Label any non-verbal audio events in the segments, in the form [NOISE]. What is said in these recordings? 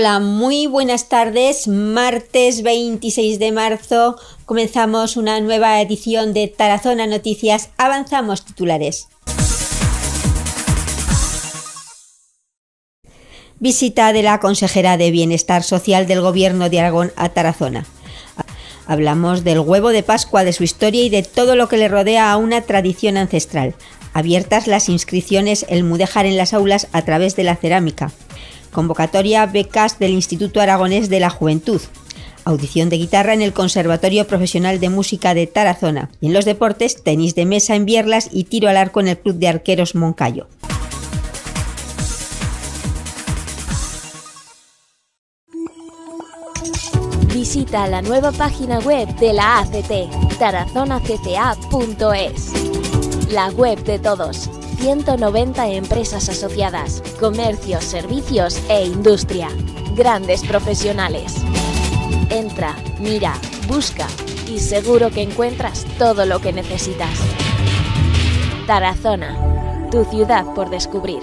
Hola, muy buenas tardes. Martes 26 de marzo comenzamos una nueva edición de Tarazona Noticias. Avanzamos titulares. Visita de la consejera de Bienestar Social del Gobierno de Aragón a Tarazona. Hablamos del huevo de Pascua, de su historia y de todo lo que le rodea a una tradición ancestral. Abiertas las inscripciones el mudéjar en las aulas a través de la cerámica. Convocatoria Becas del Instituto Aragonés de la Juventud. Audición de guitarra en el Conservatorio Profesional de Música de Tarazona. Y en los deportes, tenis de mesa en Bierlas y tiro al arco en el Club de Arqueros Moncayo. Visita la nueva página web de la ACT, tarazonacta.es. La web de todos 190 empresas asociadas, ...comercio, servicios e industria. Grandes profesionales. Entra, mira, busca y seguro que encuentras todo lo que necesitas. Tarazona, tu ciudad por descubrir.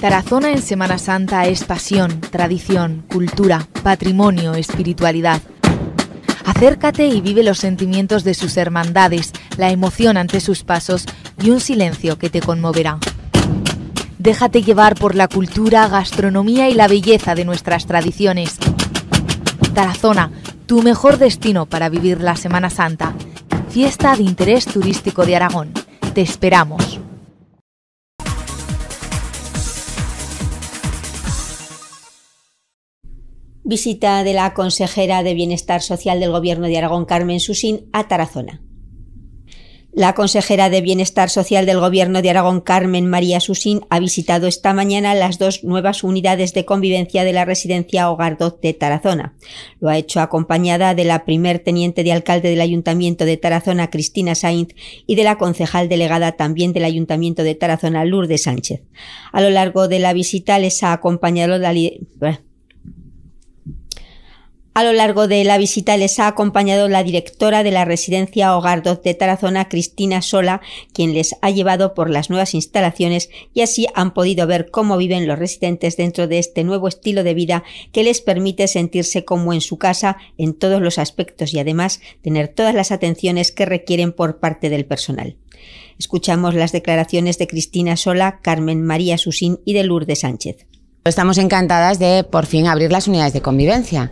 Tarazona en Semana Santa es pasión, tradición, cultura, patrimonio, espiritualidad. Acércate y vive los sentimientos de sus hermandades, la emoción ante sus pasos y un silencio que te conmoverá. Déjate llevar por la cultura, gastronomía y la belleza de nuestras tradiciones. Tarazona, tu mejor destino para vivir la Semana Santa. Fiesta de Interés Turístico de Aragón. Te esperamos. Visita de la consejera de Bienestar Social del Gobierno de Aragón, Carmen Susín, a Tarazona. La consejera de Bienestar Social del Gobierno de Aragón, Carmen María Susín, ha visitado esta mañana las dos nuevas unidades de convivencia de la residencia Hogar de Tarazona. Lo ha hecho acompañada de la primer teniente de alcalde del Ayuntamiento de Tarazona, Cristina Sainz, y de la concejal delegada también del Ayuntamiento de Tarazona, Lourdes Sánchez. A lo largo de la visita les ha acompañado la, a lo largo de la visita les ha acompañado la directora de la residencia Hogar 2 de Tarazona, Cristina Sola, quien les ha llevado por las nuevas instalaciones y así han podido ver cómo viven los residentes dentro de este nuevo estilo de vida que les permite sentirse como en su casa en todos los aspectos y además tener todas las atenciones que requieren por parte del personal. Escuchamos las declaraciones de Cristina Sola, Carmen María Susín y de Lourdes Sánchez. Estamos encantadas de por fin abrir las unidades de convivencia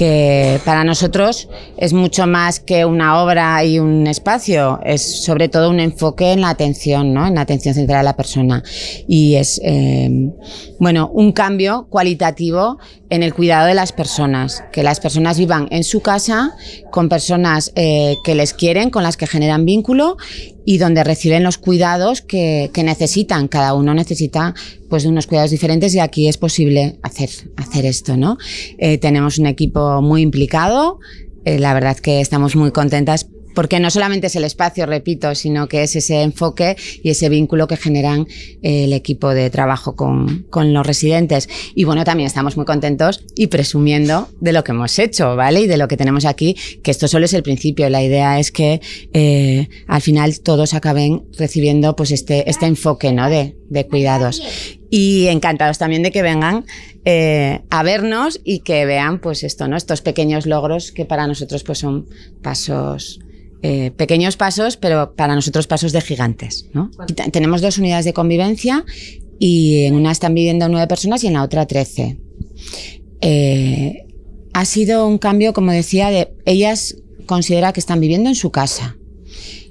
que para nosotros es mucho más que una obra y un espacio, es sobre todo un enfoque en la atención, ¿no? en la atención central de la persona. Y es em, bueno, un cambio cualitativo en el cuidado de las personas, que las personas vivan en su casa con personas eh, que les quieren, con las que generan vínculo y donde reciben los cuidados que, que necesitan. Cada uno necesita pues unos cuidados diferentes y aquí es posible hacer, hacer esto, ¿no? Eh, tenemos un equipo muy implicado, eh, la verdad que estamos muy contentas porque no solamente es el espacio, repito, sino que es ese enfoque y ese vínculo que generan eh, el equipo de trabajo con, con, los residentes. Y bueno, también estamos muy contentos y presumiendo de lo que hemos hecho, ¿vale? Y de lo que tenemos aquí, que esto solo es el principio. La idea es que al final todos acaben recibiendo pues este, este enfoque, ¿no? De, de cuidados y encantados también de que vengan eh, a vernos y que vean pues esto, ¿no? Estos pequeños logros que para nosotros pues son pasos. Eh, pequeños pasos, pero para nosotros pasos de gigantes. Tenemos dos unidades de convivencia y en una están viviendo nueve personas y en la otra trece. Eh, ha sido un cambio, como decía, de ellas considera que están viviendo en su casa.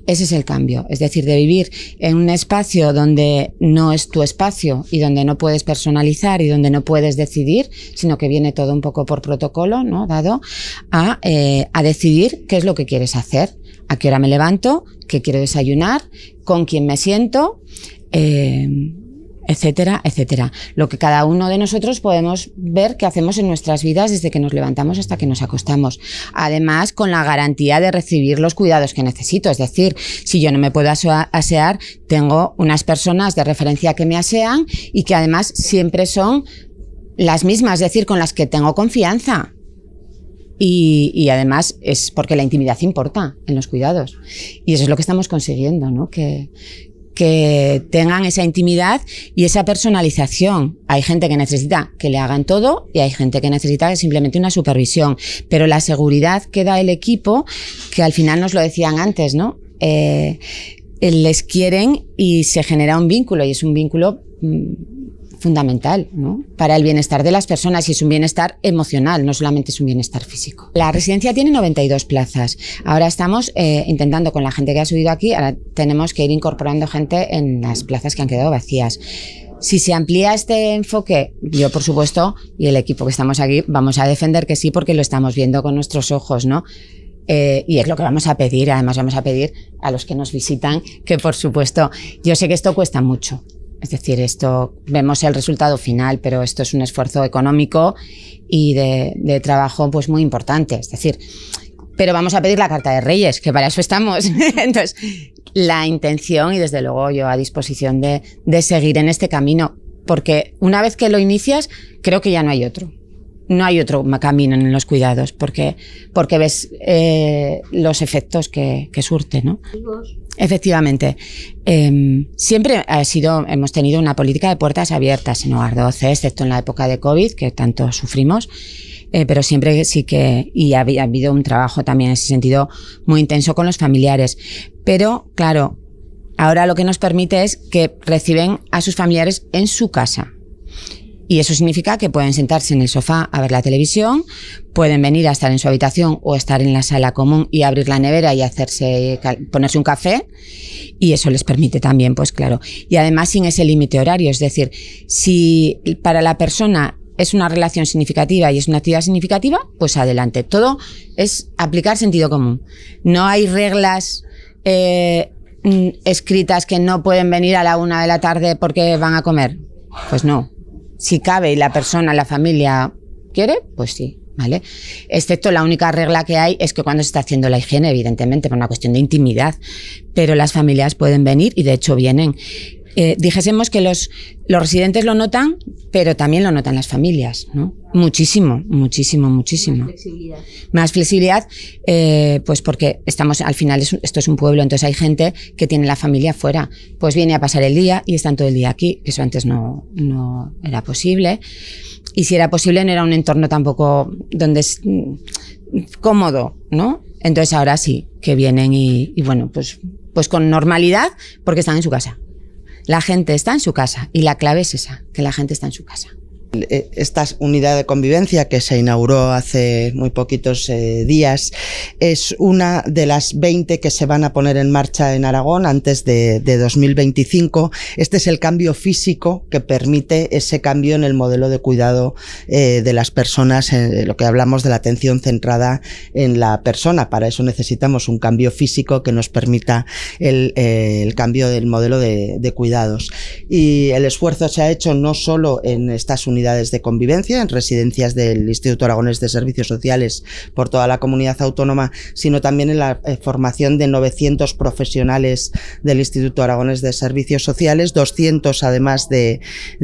Ese es el cambio, es decir, de vivir en un espacio donde no es tu espacio y donde no puedes personalizar y donde no puedes decidir, sino que viene todo un poco por protocolo, ¿no? Dado a, eh, a decidir qué es lo que quieres hacer, a qué hora me levanto, qué quiero desayunar, con quién me siento. Eh, etcétera, etcétera. Lo que cada uno de nosotros podemos ver que hacemos en nuestras vidas desde que nos levantamos hasta que nos acostamos. Además, con la garantía de recibir los cuidados que necesito. Es decir, si yo no me puedo asear, tengo unas personas de referencia que me asean y que además siempre son las mismas, es decir, con las que tengo confianza. Y, y, además es porque la intimidad importa en los cuidados. Y eso es lo que estamos consiguiendo, ¿no? Que, que tengan esa intimidad y esa personalización. Hay gente que necesita que le hagan todo y hay gente que necesita simplemente una supervisión. Pero la seguridad que da el equipo, que al final nos lo decían antes, ¿no? Eh, les quieren y se genera un vínculo y es un vínculo mm, fundamental para el bienestar de las personas y es un bienestar emocional, no solamente es un bienestar físico. La residencia tiene 92 plazas. Ahora estamos eh, intentando con la gente que ha subido aquí, ahora tenemos que ir incorporando gente en las plazas que han quedado vacías. Si se amplía este enfoque, yo por supuesto y el equipo que estamos aquí vamos a defender que sí porque lo estamos viendo con nuestros ojos, ¿no? Eh, y es lo que vamos a pedir, además vamos a pedir a los que nos visitan que por supuesto, yo sé que esto cuesta mucho, es decir, esto vemos el resultado final, pero esto es un esfuerzo económico y de, trabajo pues muy importante. Es decir, pero vamos a pedir la carta de Reyes, que para eso estamos. [LAUGHS] Entonces, la intención y desde luego yo a disposición de seguir en este camino, porque una vez que lo inicias, creo que ya no hay otro no hay otro camino en los cuidados porque, porque ves eh, los efectos que, que surte. ¿no? Efectivamente. Em, siempre ha sido, hemos tenido una política de puertas abiertas en Hogar 12, excepto en la época de COVID, que tanto sufrimos. Eh, pero siempre sí que, y había habido un trabajo también en ese sentido muy intenso con los familiares. Pero, claro, ahora lo que nos permite es que reciben a sus familiares en su casa y eso significa que pueden sentarse en el sofá a ver la televisión, pueden venir a estar en su habitación o estar en la sala común y abrir la nevera y hacerse ponerse un café y eso les permite también, pues claro, y además sin ese límite horario, es decir, si para la persona es una relación significativa y es una actividad significativa, pues adelante. Todo es aplicar sentido común. No hay reglas eh, mm, escritas que no pueden venir a la una de la tarde porque van a comer. Pues no, si cabe y la persona, la familia quiere, pues sí, ¿vale? Excepto la única regla que hay es que cuando se está haciendo la higiene, evidentemente, por una cuestión de intimidad, pero las familias pueden venir y de hecho vienen. Eh, dijésemos que los, los residentes lo notan, pero también lo notan las familias, Muchísimo, muchísimo, muchísimo. Más flexibilidad. Más flexibilidad, eh, pues porque estamos, al final, esto es un pueblo, entonces hay gente que tiene la familia fuera, pues viene a pasar el día y están todo el día aquí, eso antes no, era posible. Y si era posible, no era un entorno tampoco donde es mm, cómodo, ¿no? Entonces ahora sí, que vienen y, y bueno, pues, pues con normalidad, porque están en su casa. La gente está en su casa y la clave es esa, que la gente está en su casa. Eh, esta unidad de convivencia que se inauguró hace muy poquitos eh, días es una de las 20 que se van a poner en marcha en Aragón antes de, 2025. Este es el cambio físico que permite ese cambio en el modelo de cuidado eh, de las personas, en lo que hablamos de la atención centrada en la persona. Para eso necesitamos un cambio físico que nos permita el, cambio del modelo de, de cuidados. Y el esfuerzo se ha hecho no solo en estas unidades, de convivencia, en residencias del Instituto Aragonés de Servicios Sociales por toda la comunidad autónoma, sino también en la eh, formación de 900 profesionales del Instituto Aragonés de Servicios Sociales, 200 además de,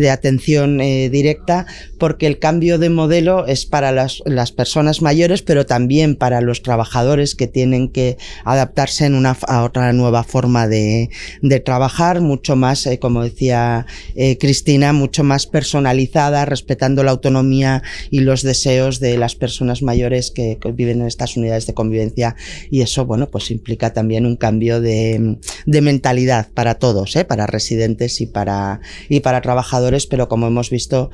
atención eh, directa, porque el cambio de modelo es para las, personas mayores, pero también para los trabajadores que tienen que adaptarse en una, a otra nueva forma de, trabajar, mucho más, eh, como decía Cristina, mucho más personalizada, respetando la autonomía y los deseos de las personas mayores que viven en estas unidades de convivencia. Y eso, bueno, pues implica también un cambio de, mentalidad para todos, ¿eh? para residentes y para, y para trabajadores, pero como hemos visto,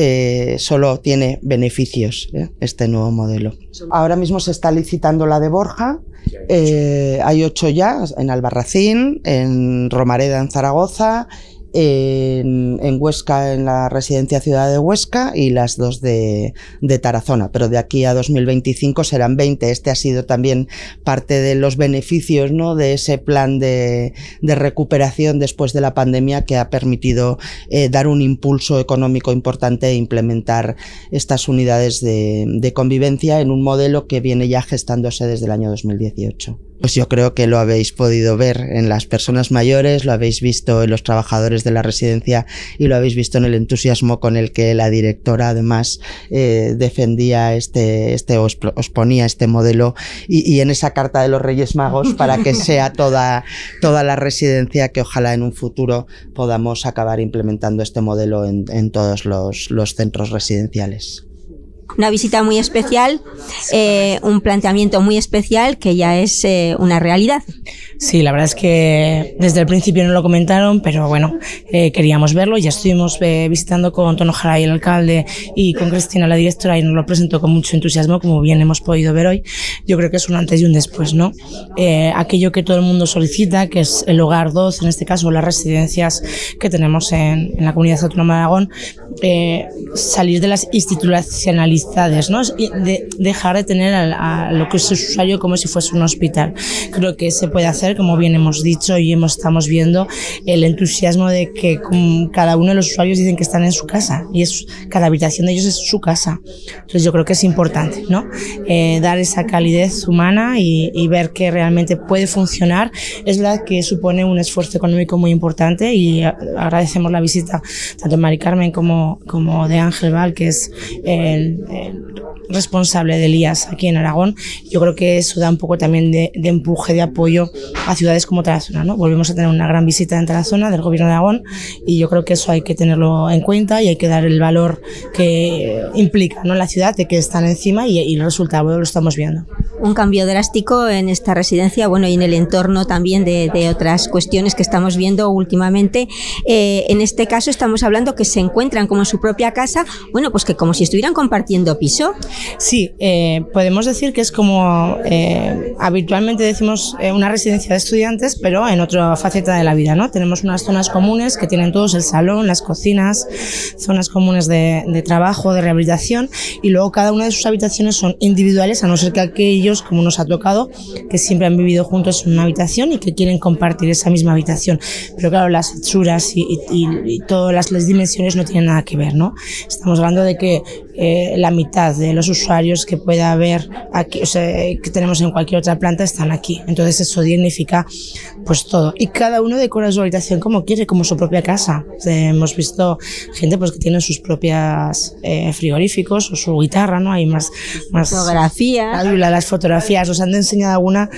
eh, solo tiene beneficios ¿eh? este nuevo modelo. Ahora mismo se está licitando la de Borja. hay ocho ya en Albarracín, en Romareda, en Zaragoza en, Huesca, en la residencia Ciudad de Huesca, y las dos de, Tarazona. Pero de aquí a 2025 serán 20. Este ha sido también parte de los beneficios de ese plan de, recuperación después de la pandemia que ha permitido eh, dar un impulso económico importante e implementar estas unidades de convivencia en un modelo que viene ya gestándose desde el año 2018. Pues yo creo que lo habéis podido ver en las personas mayores, lo habéis visto en los trabajadores de la residencia y lo habéis visto en el entusiasmo con el que la directora además eh, defendía este, este os, ponía este modelo y, en esa carta de los Reyes Magos para que [LAUGHS] sea toda, toda la residencia que ojalá en un futuro podamos acabar implementando este modelo en, todos los centros residenciales una visita muy especial, eh, un planteamiento muy especial que ya es eh, una realidad. Sí, la verdad es que desde el principio no lo comentaron, pero bueno, eh, queríamos verlo. Ya estuvimos visitando con Tono Jaray, el alcalde, y con Cristina, la directora, y nos lo presentó con mucho entusiasmo, como bien hemos podido ver hoy. Yo creo que es un antes y un después, ¿no? aquello que todo el mundo solicita, que es el hogar 2, en este caso las residencias que tenemos en, en la comunidad autónoma de Aragón, salir de las institucionalidades ¿no? De dejar de tener a, lo que es el usuario como si fuese un hospital. Creo que se puede hacer, como bien hemos dicho y hemos, estamos viendo, el entusiasmo de que cada uno de los usuarios dicen que están en su casa y es, cada habitación de ellos es su casa. Entonces yo creo que es importante, ¿no? Eh, dar esa calidez humana y, ver que realmente puede funcionar. Es verdad que supone un esfuerzo económico muy importante y agradecemos la visita tanto de Mari Carmen como, como de Ángel Val, que es el responsable de Elías aquí en Aragón, yo creo que eso da un poco también de, empuje, de apoyo a ciudades como Tarazona. ¿no? Volvemos a tener una gran visita en Tarazona del Gobierno de Aragón y yo creo que eso hay que tenerlo en cuenta y hay que dar el valor que implica ¿no? la ciudad de que están encima y, el resultado lo estamos viendo. Un cambio drástico en esta residencia, bueno, y en el entorno también de, otras cuestiones que estamos viendo últimamente. Eh, en este caso estamos hablando que se encuentran como en su propia casa, bueno, pues que como si estuvieran compartiendo piso? Sí, eh, podemos decir que es como eh, habitualmente decimos eh, una residencia de estudiantes, pero en otra faceta de la vida, ¿no? Tenemos unas zonas comunes que tienen todos el salón, las cocinas, zonas comunes de, trabajo, de rehabilitación, y luego cada una de sus habitaciones son individuales, a no ser que aquellos, como nos ha tocado, que siempre han vivido juntos en una habitación y que quieren compartir esa misma habitación. Pero claro, las hechuras y, todas las, dimensiones no tienen nada que ver, ¿no? Estamos hablando de que la la mitad de los usuarios que pueda haber aquí, o sea, que tenemos en cualquier otra planta están aquí. Entonces eso dignifica pues todo. Y cada uno decora su habitación como quiere, como su propia casa. hemos visto gente pues que tiene sus propias eh, frigoríficos o su guitarra, ¿no? Hay más... más fotografías. Las, las fotografías, os han enseñado alguna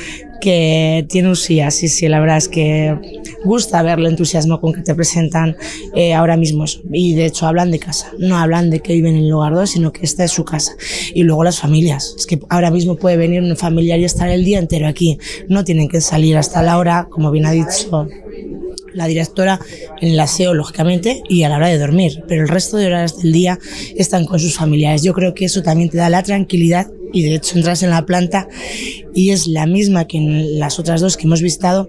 que tiene un sí, así sí, la verdad es que gusta ver el entusiasmo con que te presentan eh, ahora mismo Y de hecho hablan de casa, no hablan de que viven en el lugar 2, sino que esta es su casa. Y luego las familias, es que ahora mismo puede venir un familiar y estar el día entero aquí, no tienen que salir hasta la hora, como bien ha dicho la directora en el aseo, lógicamente, y a la hora de dormir, pero el resto de horas del día están con sus familiares. Yo creo que eso también te da la tranquilidad y de hecho entras en la planta y es la misma que en las otras dos que hemos visitado,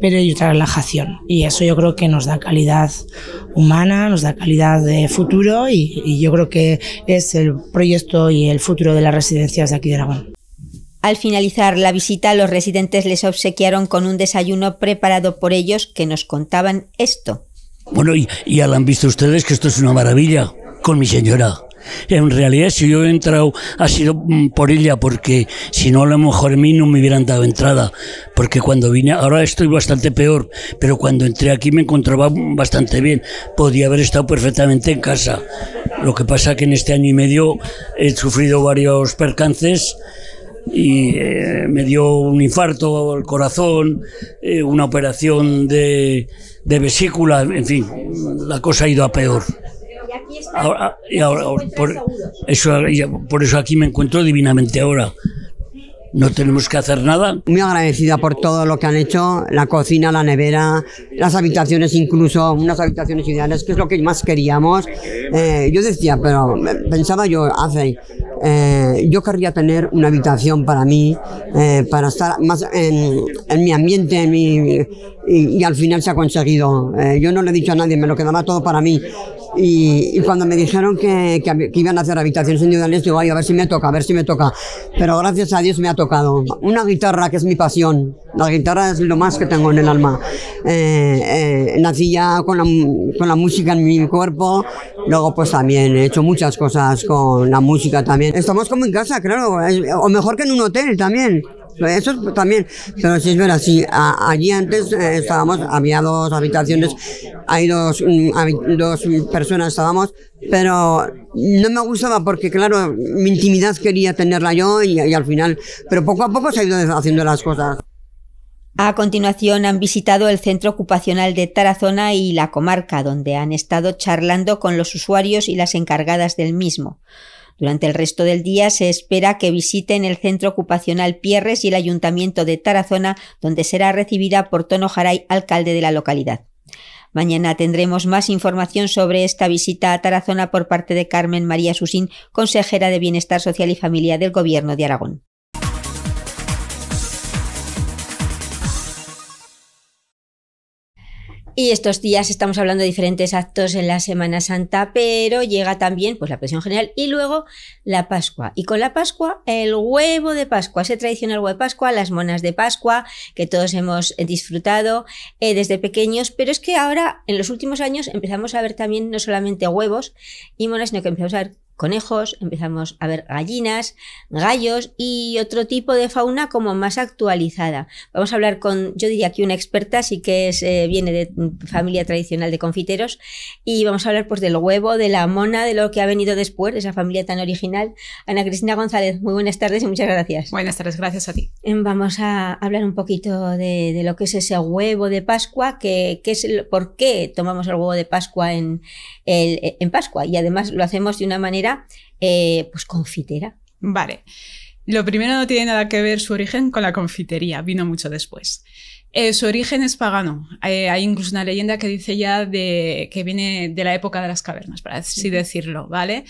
pero hay otra relajación. Y eso yo creo que nos da calidad humana, nos da calidad de futuro y, y yo creo que es el proyecto y el futuro de las residencias de aquí de Aragón. Al finalizar la visita, los residentes les obsequiaron con un desayuno preparado por ellos que nos contaban esto. Bueno, y ya lo han visto ustedes que esto es una maravilla con mi señora. En realidad, si yo he entrado, ha sido mm, por ella, porque si no, a lo mejor a mí no me hubieran dado entrada. Porque cuando vine, ahora estoy bastante peor, pero cuando entré aquí me encontraba bastante bien. Podía haber estado perfectamente en casa. Lo que pasa que en este año y medio he sufrido varios percances y eh, me dio un infarto al corazón, eh, una operación de vesícula, en fin, la cosa ha ido a peor. Ahora, por, eso, por eso aquí me encuentro divinamente ahora. No tenemos que hacer nada. Muy agradecida por todo lo que han hecho, la cocina, la nevera, las habitaciones incluso, unas habitaciones ideales, que es lo que más queríamos. Eh, yo decía, pero pensaba yo hace eh, yo querría tener una habitación para mí, eh, para estar más en mi ambiente, en mi, y, al final se ha conseguido. Eh, yo no le he dicho a nadie, me lo quedaba todo para mí. Y, y cuando me dijeron que, que, que, iban a hacer habitaciones individuales, este, digo, ay, a ver si me toca, a ver si me toca. Pero gracias a Dios me ha tocado. Una guitarra que es mi pasión. La guitarra es lo más que tengo en el alma. Eh, eh, nací ya con la, con la música en mi cuerpo. Luego pues también he hecho muchas cosas con la música también. Estamos como en casa, claro. Eh, o mejor que en un hotel también. Eso también, pero sí es verdad, sí. allí antes eh, estábamos, había dos mm, habitaciones, hay dos, personas estábamos, pero no me gustaba porque, claro, mi intimidad quería tenerla yo y, y al final, pero poco a poco se ha ido haciendo las cosas. A continuación han visitado el centro ocupacional de Tarazona y la comarca, donde han estado charlando con los usuarios y las encargadas del mismo. Durante el resto del día se espera que visiten el Centro Ocupacional Pierres y el Ayuntamiento de Tarazona, donde será recibida por Tono Jaray, alcalde de la localidad. Mañana tendremos más información sobre esta visita a Tarazona por parte de Carmen María Susín, consejera de Bienestar Social y Familia del Gobierno de Aragón. Y estos días estamos hablando de diferentes actos en la Semana Santa, pero llega también pues la presión general y luego la Pascua. Y con la Pascua, el huevo de Pascua, ese tradicional huevo de Pascua, las monas de Pascua, que todos hemos disfrutado eh, desde pequeños, pero es que ahora en los últimos años empezamos a ver también no solamente huevos y monas, sino que empezamos a ver conejos, empezamos a ver gallinas, gallos y otro tipo de fauna como más actualizada. Vamos a hablar con, yo diría que una experta, sí que eh, viene de familia tradicional de confiteros, y vamos a hablar pues del huevo, de la mona, de lo que ha venido después, esa familia tan original. Ana Cristina González, muy buenas tardes y muchas gracias. Buenas tardes, gracias a ti. Em, vamos a hablar un poquito de, lo que es ese huevo de Pascua, que, es el, por qué tomamos el huevo de Pascua en, en Pascua, y además lo hacemos de una manera eh, pues confitera. Vale. Lo primero no tiene nada que ver su origen con la confitería, vino mucho después. Eh, su origen es pagano. Eh, hay incluso una leyenda que dice ya de, que viene de la época de las cavernas, para así decirlo, ¿vale?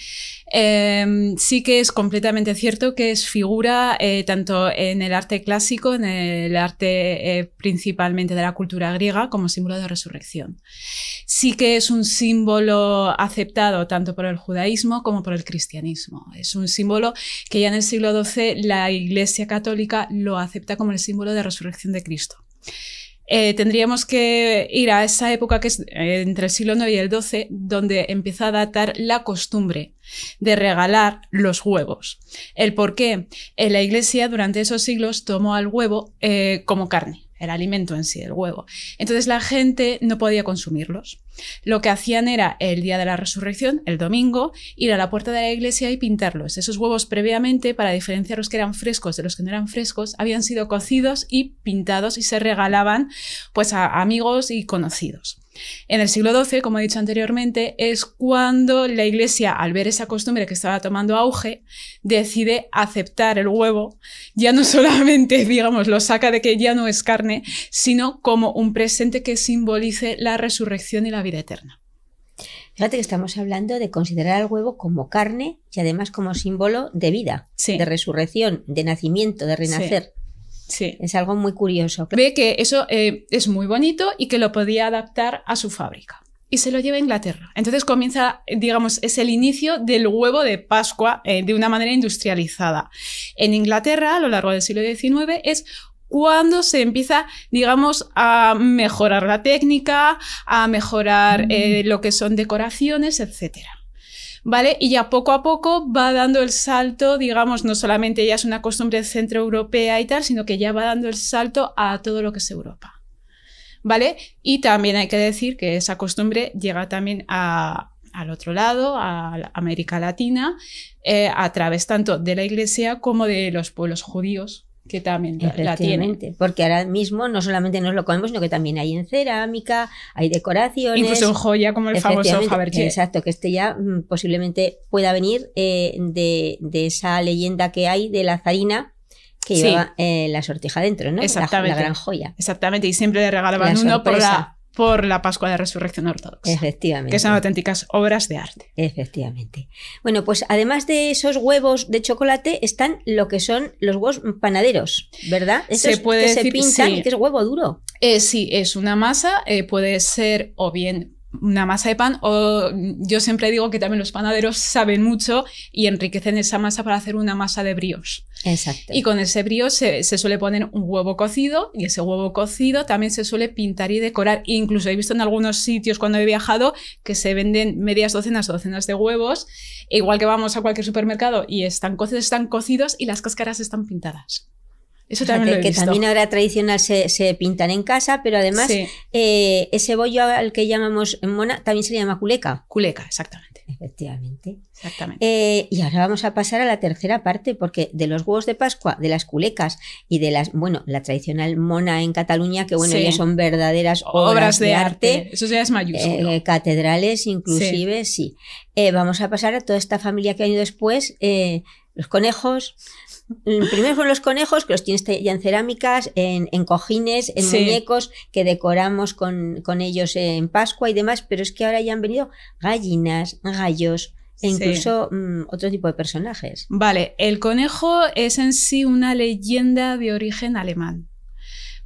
Em, sí que es completamente cierto que es figura eh, tanto en el arte clásico, en el arte principalmente de la cultura griega, como símbolo de resurrección. Sí que es un símbolo aceptado tanto por el judaísmo como por el cristianismo. Es un símbolo que ya en el siglo XII la Iglesia Católica lo acepta como el símbolo de resurrección de Cristo. Eh, tendríamos que ir a esa época que es eh, entre el siglo IX y el XII, donde empieza a datar la costumbre de regalar los huevos. El por qué eh, la Iglesia durante esos siglos tomó al huevo como carne el alimento en sí, el huevo. Entonces la gente no podía consumirlos. Lo que hacían era el día de la resurrección, el domingo, ir a la puerta de la iglesia y pintarlos. Esos huevos previamente, para diferenciar los que eran frescos de los que no eran frescos, habían sido cocidos y pintados y se regalaban pues a amigos y conocidos. En el siglo XII, como he dicho anteriormente, es cuando la Iglesia, al ver esa costumbre que estaba tomando auge, decide aceptar el huevo, ya no [LAUGHS] solamente, digamos, lo saca de que ya no es carne, sino como un presente que simbolice la resurrección y la vida eterna. Fíjate que estamos hablando de considerar el huevo como carne y además como símbolo de vida, de resurrección, de nacimiento, de renacer. Sí. Es algo muy curioso. Ve que eso eh, es muy bonito y que lo podía adaptar a su fábrica. Y se lo lleva a Inglaterra. Entonces comienza, digamos, es el inicio del huevo de Pascua eh, de una manera industrializada. En Inglaterra, a lo largo del siglo XIX, es cuando se empieza, digamos, a mejorar la técnica, a mejorar eh, mm. lo que son decoraciones, etcétera. ¿vale? Y ya poco a poco va dando el salto, digamos, no solamente ya es una costumbre centroeuropea y tal, sino que ya va dando el salto a todo lo que es Europa. ¿Vale? Y también hay que decir que esa costumbre llega también al otro lado, a América Latina, eh, a través tanto de la Iglesia como de los pueblos judíos, que también la, tiene Porque ahora mismo no solamente nos lo comemos, sino que también hay en cerámica, hay decoraciones. Incluso en joya, como el famoso Fabergé. Exacto, que este ya mm, posiblemente pueda venir eh, de, esa leyenda que hay de la zarina que lleva eh, la sortija dentro, ¿no? Exactamente. La, gran joya. Exactamente, y siempre le regalaban uno por la por la Pascua de Resurrección Ortodoxa. Efectivamente. Que son auténticas obras de arte. Efectivamente. Bueno, pues además de esos huevos de chocolate están lo que son los huevos panaderos, ¿verdad? se puede decir, pintan y que es huevo duro. Eh, sí, es una masa, eh, puede ser o bien una masa de pan o yo siempre digo que también los panaderos saben mucho y enriquecen esa masa para hacer una masa de bríos. Exacto. Y con ese brío se, suele poner un huevo cocido y ese huevo cocido también se suele pintar y decorar. E incluso he visto en algunos sitios cuando he viajado que se venden medias docenas, o docenas de huevos, igual que vamos a cualquier supermercado y están cocidos, están cocidos y las cáscaras están pintadas que también ahora tradicional se, pintan en casa, pero además eh, ese bollo al que llamamos mona también se le llama culeca. Culeca, exactamente. Efectivamente. Eh, y ahora vamos a pasar a la tercera parte, porque de los huevos de Pascua, de las culecas y de las, bueno, la tradicional mona en Cataluña, que bueno, ya son verdaderas obras, de, arte, Eso ya es eh, catedrales, inclusive, sí. sí. vamos a pasar a toda esta familia que ha ido después, los conejos, Mm, primero fueron los conejos, que los tienes este ya en cerámicas, en, cojines, en muñecos, que decoramos con, ellos en Pascua y demás, pero es que ahora ya han venido gallinas, gallos. E incluso mm, otro tipo de personajes. Vale, el conejo es en sí una leyenda de origen alemán.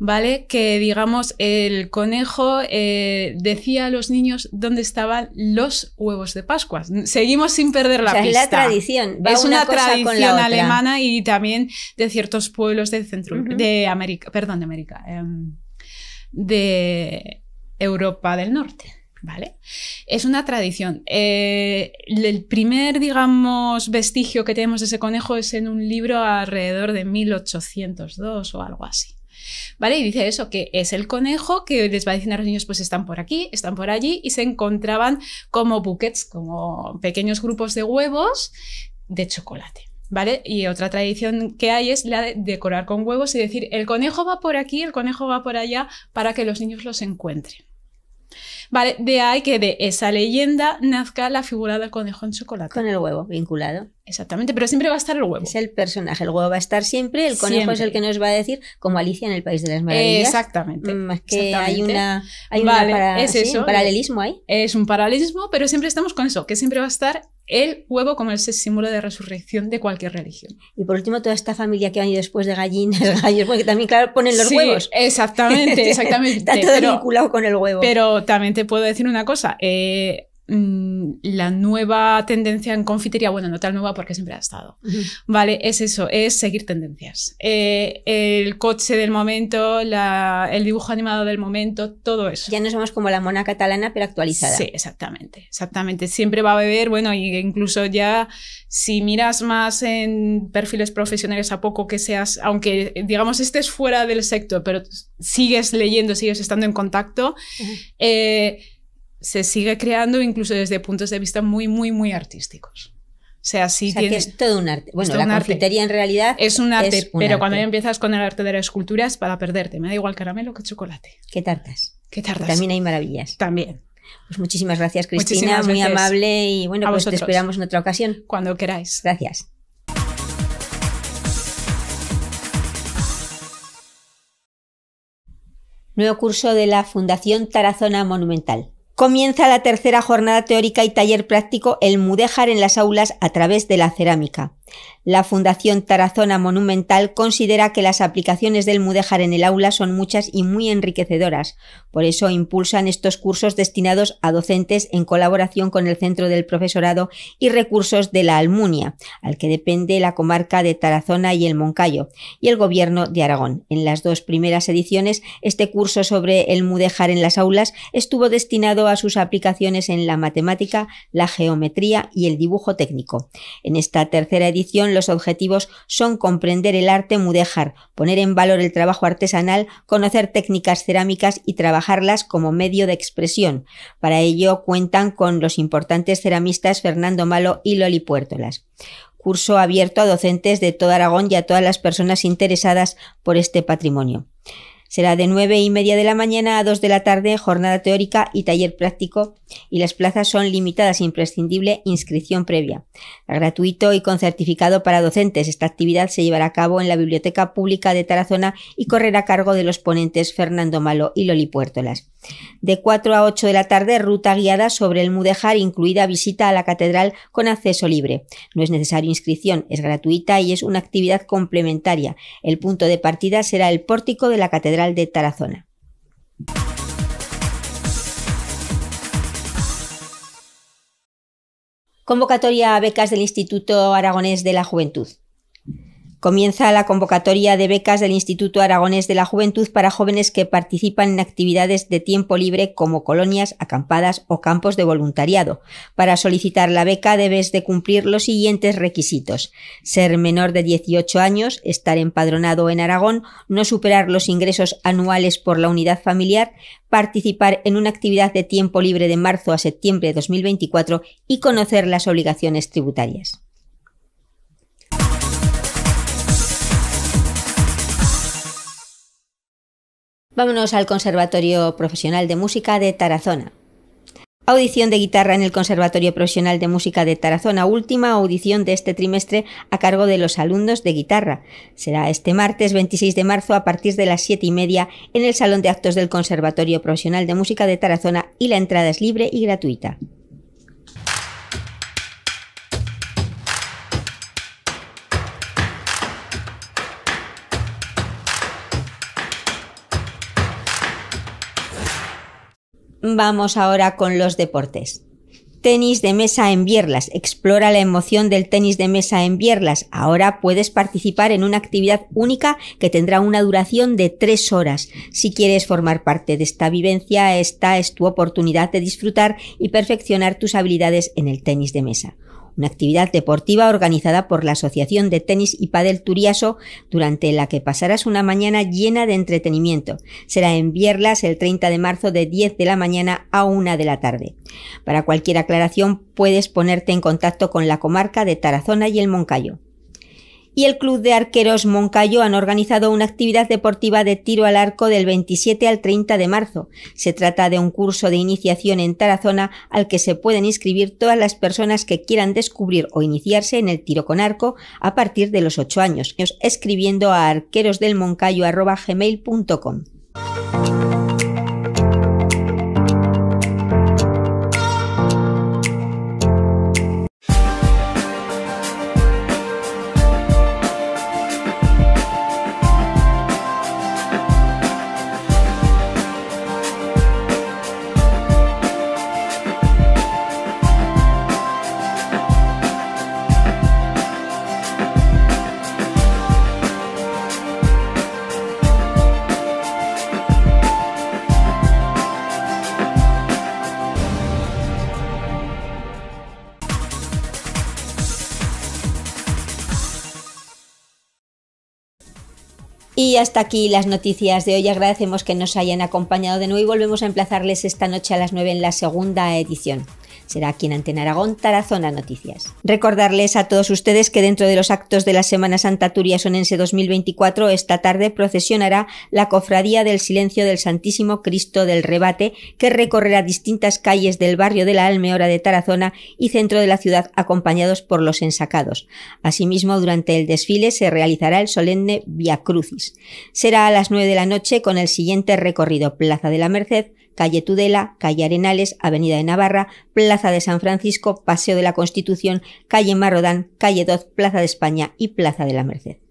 ¿vale? Que digamos, el conejo eh, decía a los niños dónde estaban los huevos de Pascua. Seguimos sin perder la Es la tradición. es una, tradición alemana y también de ciertos pueblos centro, de América, perdón, de América, em, de Europa del Norte. ¿Vale? Es una tradición. Eh, el primer, digamos, vestigio que tenemos de ese conejo es en un libro alrededor de 1802 o algo así. ¿vale? Y dice eso, que es el conejo que les va a decir a los niños, pues están por aquí, están por allí, y se encontraban como buquets, como pequeños grupos de huevos de chocolate. ¿Vale? Y otra tradición que hay es la de decorar con huevos y decir, el conejo va por aquí, el conejo va por allá, para que los niños los encuentren. Vale, de ahí que de esa leyenda nazca la figura del conejo en chocolate. Con el huevo vinculado. Exactamente, pero siempre va a estar el huevo. Es el personaje, el huevo va a estar siempre, el conejo es el que nos va a decir, como Alicia en el País de las Maravillas. Exactamente. Mm, que hay una, un paralelismo ahí. Es un paralelismo, pero siempre estamos con eso, que siempre va a estar el huevo como ese símbolo de resurrección de cualquier religión. Y por último, toda esta familia que van después de gallinas, [LAUGHS] gallos, porque también, claro, ponen los huevos. Exactamente, [LAUGHS] exactamente. Está todo vinculado con el huevo. Pero también te puedo decir una cosa. Eh, Mm, la nueva tendencia en confitería, bueno, no tan nueva porque siempre ha estado, ¿vale? Es eso, es seguir tendencias. Eh, el coche del momento, el dibujo animado del momento, todo eso. Ya no somos como la mona catalana, pero actualizada. Sí, exactamente, exactamente. Siempre va a beber, bueno, y incluso ya si miras más en perfiles profesionales a poco que seas, aunque digamos estés fuera del sector, pero sigues leyendo, sigues estando en contacto, se sigue creando incluso desde puntos de vista muy, muy, muy artísticos. O sea, sí que es todo un arte. Bueno, la confitería en realidad es un arte, pero cuando ya empiezas con el arte de las esculturas para perderte. Me da igual caramelo que chocolate. Qué tartas. Qué tartas. también hay maravillas. También. Pues muchísimas gracias, Cristina, muy amable y bueno, pues te esperamos en otra ocasión. Cuando queráis. Gracias. Nuevo curso de la Fundación Tarazona Monumental comienza la tercera jornada teórica y taller práctico El Mudéjar en las aulas a través de la cerámica. La Fundación Tarazona Monumental considera que las aplicaciones del Mudejar en el aula son muchas y muy enriquecedoras. Por eso impulsan estos cursos destinados a docentes en colaboración con el Centro del Profesorado y recursos de la Almunia, al que depende la comarca de Tarazona y el Moncayo, y el Gobierno de Aragón. En las dos primeras ediciones, este curso sobre el Mudejar en las aulas estuvo destinado a sus aplicaciones en la matemática, la geometría y el dibujo técnico. En esta tercera edición, los objetivos son comprender el arte mudéjar, poner en valor el trabajo artesanal, conocer técnicas cerámicas y trabajarlas como medio de expresión. Para ello cuentan con los importantes ceramistas Fernando Malo y Loli Puertolas curso abierto a docentes de todo Aragón y a todas las personas interesadas por este patrimonio. Será de nueve y media de la mañana a 2 de la tarde, jornada teórica y taller práctico, y las plazas son limitadas, e imprescindible inscripción previa. Gratuito y con certificado para docentes. Esta actividad se llevará a cabo en la Biblioteca Pública de Tarazona y correrá a cargo de los ponentes Fernando Malo y Loli Puertolas. De 4 a 8 de la tarde, ruta guiada sobre el Mudejar, incluida visita a la catedral con acceso libre. No es necesario inscripción, es gratuita y es una actividad complementaria. El punto de partida será el pórtico de la catedral de Tarazona. Convocatoria a becas del Instituto Aragonés de la Juventud. Comienza la convocatoria de becas del Instituto Aragonés de la Juventud para jóvenes que participan en actividades de tiempo libre como colonias, acampadas o campos de voluntariado. Para solicitar la beca debes de cumplir los siguientes requisitos. Ser menor de 18 años, estar empadronado en Aragón, no superar los ingresos anuales por la unidad familiar, participar en una actividad de tiempo libre de marzo a septiembre de 2024 y conocer las obligaciones tributarias. Vámonos al Conservatorio Profesional de Música de Tarazona. Audición de guitarra en el Conservatorio Profesional de Música de Tarazona, última audición de este trimestre a cargo de los alumnos de guitarra. Será este martes 26 de marzo a partir de las 7 y media en el Salón de Actos del Conservatorio Profesional de Música de Tarazona y la entrada es libre y gratuita. Vamos ahora con los deportes. Tenis de mesa en Bierlas. Explora la emoción del tenis de mesa en Bierlas. Ahora puedes participar en una actividad única que tendrá una duración de tres horas. Si quieres formar parte de esta vivencia, esta es tu oportunidad de disfrutar y perfeccionar tus habilidades en el tenis de mesa una actividad deportiva organizada por la Asociación de Tenis y Padel Turiaso, durante la que pasarás una mañana llena de entretenimiento. Será en Vierlas el 30 de marzo de 10 de la mañana a 1 de la tarde. Para cualquier aclaración puedes ponerte en contacto con la comarca de Tarazona y el Moncayo y el Club de Arqueros Moncayo han organizado una actividad deportiva de tiro al arco del 27 al 30 de marzo. Se trata de un curso de iniciación en Tarazona al que se pueden inscribir todas las personas que quieran descubrir o iniciarse en el tiro con arco a partir de los 8 años, escribiendo a arquerosdelmoncayo.com. Y hasta aquí las noticias de hoy. Agradecemos que nos hayan acompañado de nuevo y volvemos a emplazarles esta noche a las 9 en la segunda edición. Será aquí en Antena Aragón, Tarazona Noticias. Recordarles a todos ustedes que dentro de los actos de la Semana Santa Turia Sonense 2024, esta tarde procesionará la Cofradía del Silencio del Santísimo Cristo del Rebate, que recorrerá distintas calles del barrio de la Almeora de Tarazona y centro de la ciudad acompañados por los ensacados. Asimismo, durante el desfile se realizará el solemne Via Crucis. Será a las 9 de la noche con el siguiente recorrido Plaza de la Merced, calle Tudela, calle Arenales, avenida de Navarra, plaza de San Francisco, paseo de la Constitución, calle Marrodán, calle 2, plaza de España y plaza de la Merced.